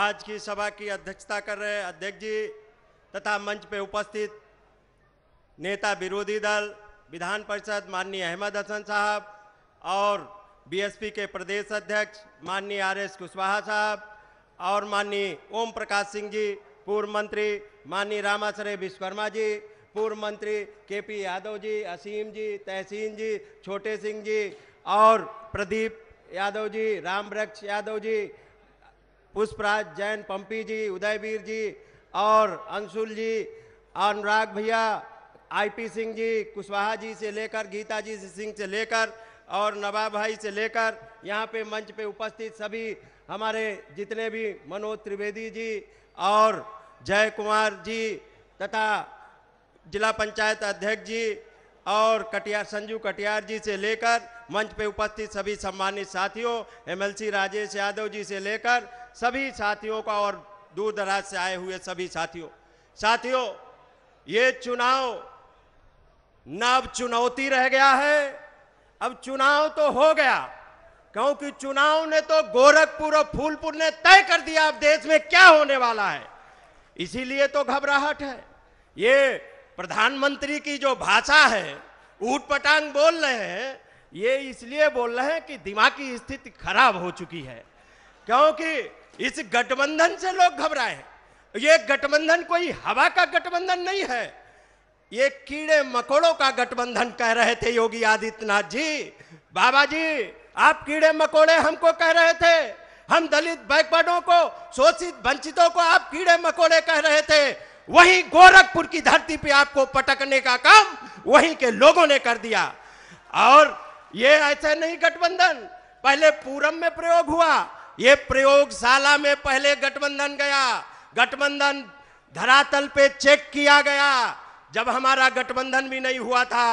आज की सभा की अध्यक्षता कर रहे अध्यक्ष जी तथा मंच पे उपस्थित नेता विरोधी दल विधान परिषद माननीय अहमद हसन साहब और बीएसपी के प्रदेश अध्यक्ष माननीय आर एस कुशवाहा साहब और माननीय ओम प्रकाश सिंह जी पूर्व मंत्री माननीय रामाश्रय विश्वकर्मा जी पूर्व मंत्री के पी यादव जी असीम जी तहसीन जी छोटे सिंह जी और प्रदीप यादव जी राम वृक्ष यादव जी पुष्पराज जैन पंपी जी उदयवीर जी और अंशुल जी अनुराग भैया आईपी सिंह जी कुशवाहा जी से लेकर गीता जी सिंह से लेकर और नवाब भाई से लेकर यहाँ पे मंच पे उपस्थित सभी हमारे जितने भी मनोज त्रिवेदी जी और जय कुमार जी तथा जिला पंचायत अध्यक्ष जी और कटियार संजू कटियार जी से लेकर मंच पे उपस्थित सभी सम्मानित साथियों एमएलसी राजेश यादव जी से लेकर सभी साथियों का और दूर दराज से आए हुए सभी साथियों साथियों ये चुनाव न अब चुनौती रह गया है अब चुनाव तो हो गया क्योंकि चुनाव ने तो गोरखपुर और फूलपुर ने तय कर दिया अब देश में क्या होने वाला है इसीलिए तो घबराहट है ये प्रधानमंत्री की जो भाषा है ऊट पटांग बोल रहे हैं ये इसलिए बोल रहे हैं कि दिमागी स्थिति खराब हो चुकी है क्योंकि इस गठबंधन से लोग घबराए ये गठबंधन कोई हवा का गठबंधन नहीं है ये कीड़े मकोड़ों का गठबंधन कह रहे थे योगी आदित्यनाथ जी बाबा जी आप कीड़े मकोड़े हमको कह रहे थे हम दलित बैकवर्डों को शोषित वंचितों को आप कीड़े मकोड़े कह रहे थे वही गोरखपुर की धरती पे आपको पटकने का काम वहीं के लोगों ने कर दिया और ये ऐसे नहीं गठबंधन पहले पूरम में प्रयोग हुआ ये प्रयोगशाला में पहले गठबंधन गया गठबंधन धरातल पे चेक किया गया जब हमारा गठबंधन भी नहीं हुआ था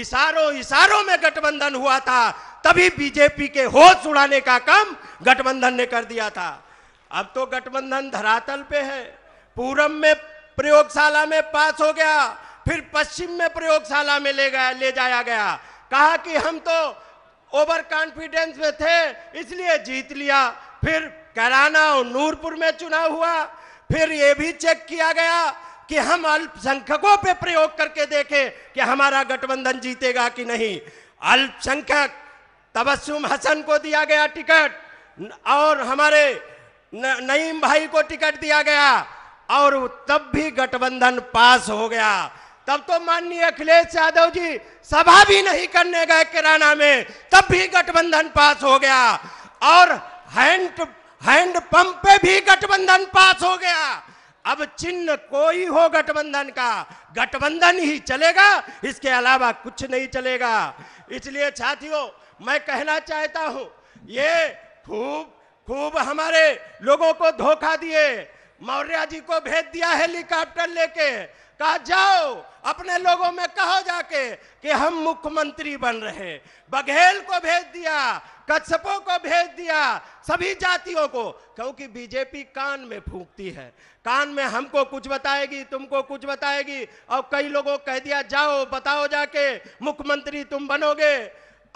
इशारों इशारों में गठबंधन हुआ था तभी बीजेपी के होश उड़ाने का काम गठबंधन ने कर दिया था अब तो गठबंधन धरातल पे है पूरब में प्रयोगशाला में पास हो गया फिर पश्चिम में प्रयोगशाला में ले गया ले जाया गया कहा कि हम तो ओवर कॉन्फिडेंस में थे इसलिए जीत लिया फिर कराना और नूरपुर में चुनाव हुआ फिर ये भी चेक किया गया कि हम अल्पसंख्यकों पे प्रयोग करके देखें कि हमारा गठबंधन जीतेगा कि नहीं अल्पसंख्यक तबस्सुम हसन को दिया गया टिकट और हमारे नईम भाई को टिकट दिया गया और तब भी गठबंधन पास हो गया तब तो माननीय अखिलेश यादव जी सभा भी नहीं करने गए किराना में तब भी गठबंधन पास हो गया और हैंड पंप पे भी गठबंधन पास हो गया अब चिन्ह कोई हो गठबंधन का गठबंधन ही चलेगा इसके अलावा कुछ नहीं चलेगा इसलिए साथियों मैं कहना चाहता हूं ये खूब खूब हमारे लोगों को धोखा दिए मौर्य जी को भेज दिया हेलीकॉप्टर लेके कहा जाओ अपने लोगों में कहो जाके कि हम मुख्यमंत्री बन रहे बघेल को भेज दिया कच्छपों को भेज दिया सभी जातियों को क्योंकि बीजेपी कान में फूकती है कान में हमको कुछ बताएगी तुमको कुछ बताएगी और कई लोगों कह दिया जाओ बताओ जाके मुख्यमंत्री तुम बनोगे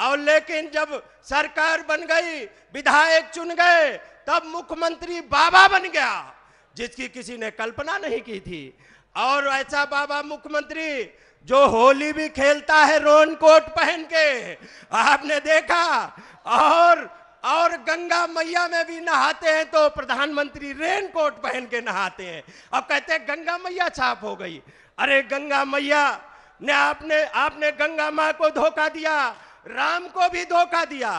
और लेकिन जब सरकार बन गई विधायक चुन गए तब मुख्यमंत्री बाबा बन गया जिसकी किसी ने कल्पना नहीं की थी और ऐसा बाबा मुख्यमंत्री जो होली भी खेलता है रोन कोट पहन के आपने देखा और और गंगा मैया में भी नहाते हैं तो प्रधानमंत्री रेन कोट पहन के नहाते हैं अब कहते हैं गंगा मैया छाप हो गई अरे गंगा मैया ने आपने आपने गंगा माँ को धोखा दिया राम को भी धोखा दिया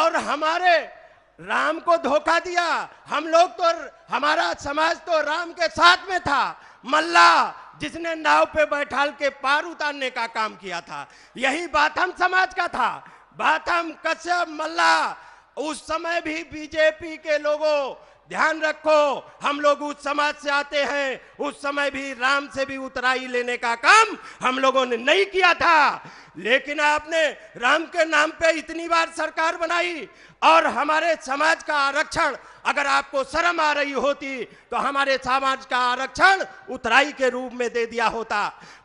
और हमारे राम को धोखा दिया हम लोग तो हमारा समाज तो राम के साथ में था मल्ला जिसने नाव पे बैठाल के पार उतारने का काम किया था यही बाथम समाज का था बाथम कश्यप मल्ला उस समय भी बीजेपी के लोगों ध्यान रखो हम लोग उस समाज से आते हैं उस समय भी राम से भी उतराई लेने का काम हम लोगों ने नहीं किया था लेकिन आपने राम के नाम पे इतनी बार सरकार बनाई और हमारे समाज का आरक्षण अगर आपको शर्म आ रही होती तो हमारे समाज का आरक्षण उतराई के रूप में दे दिया होता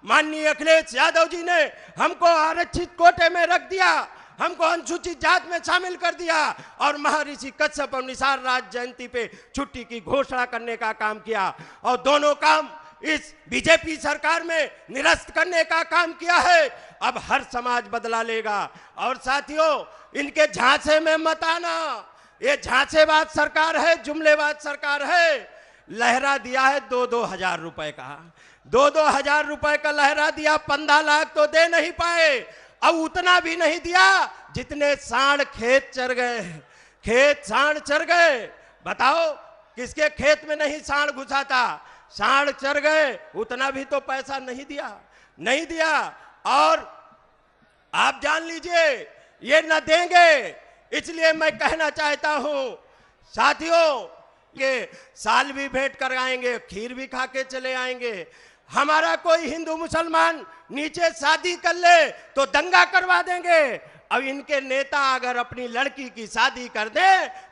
माननीय अखिलेश यादव जी ने हमको आरक्षित कोटे में रख दिया हमको अनुसूचित जात में शामिल कर दिया और महर्षि कच्छप और निशार राज जयंती पे छुट्टी की घोषणा करने का काम किया और दोनों काम इस बीजेपी सरकार में निरस्त करने का काम किया है अब हर समाज बदला लेगा और साथियों इनके झांसे में मत आना ये झांसेवाद सरकार है जुमलेबाज सरकार है लहरा दिया है दो दो हजार रुपए का दो दो हजार रुपए का लहरा दिया पंद्रह लाख तो दे नहीं पाए अब उतना भी नहीं दिया जितने साण खेत चर गए खेत साढ़ चर गए बताओ किसके खेत में नहीं साढ़ घुसा था साढ़ चढ़ गए उतना भी तो पैसा नहीं दिया नहीं दिया और आप जान लीजिए ये न देंगे इसलिए मैं कहना चाहता हूं साथियों के साल भी भेंट आएंगे खीर भी खा के चले आएंगे हमारा कोई हिंदू मुसलमान नीचे शादी कर ले तो दंगा करवा देंगे अब इनके नेता अगर अपनी लड़की की शादी कर दे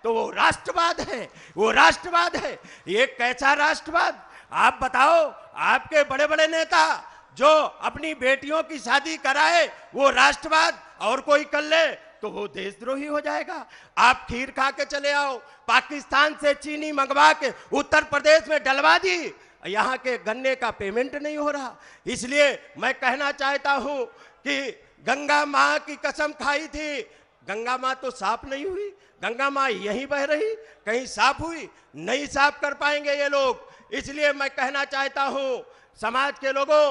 तो वो राष्ट्रवाद है वो राष्ट्रवाद है ये कैसा राष्ट्रवाद आप बताओ आपके बड़े बड़े नेता जो अपनी बेटियों की शादी कराए वो राष्ट्रवाद और कोई कर ले तो वो देशद्रोही हो जाएगा आप खीर खा के चले आओ पाकिस्तान से चीनी मंगवा के उत्तर प्रदेश में डलवा दी यहाँ के गन्ने का पेमेंट नहीं हो रहा इसलिए मैं कहना चाहता हूँ कि गंगा माँ की कसम खाई थी गंगा माँ तो साफ नहीं हुई गंगा माँ यहीं बह रही कहीं साफ हुई नहीं साफ कर पाएंगे ये लोग इसलिए मैं कहना चाहता हूं समाज के लोगों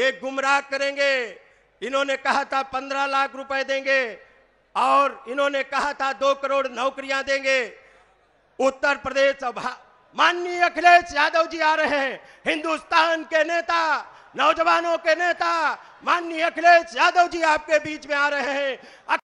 ये गुमराह करेंगे इन्होंने कहा था पंद्रह लाख रुपए देंगे और इन्होंने कहा था दो करोड़ नौकरियां देंगे उत्तर प्रदेश माननीय अखिलेश यादव जी आ रहे हैं हिंदुस्तान के नेता नौजवानों के नेता माननीय अखिलेश यादव जी आपके बीच में आ रहे हैं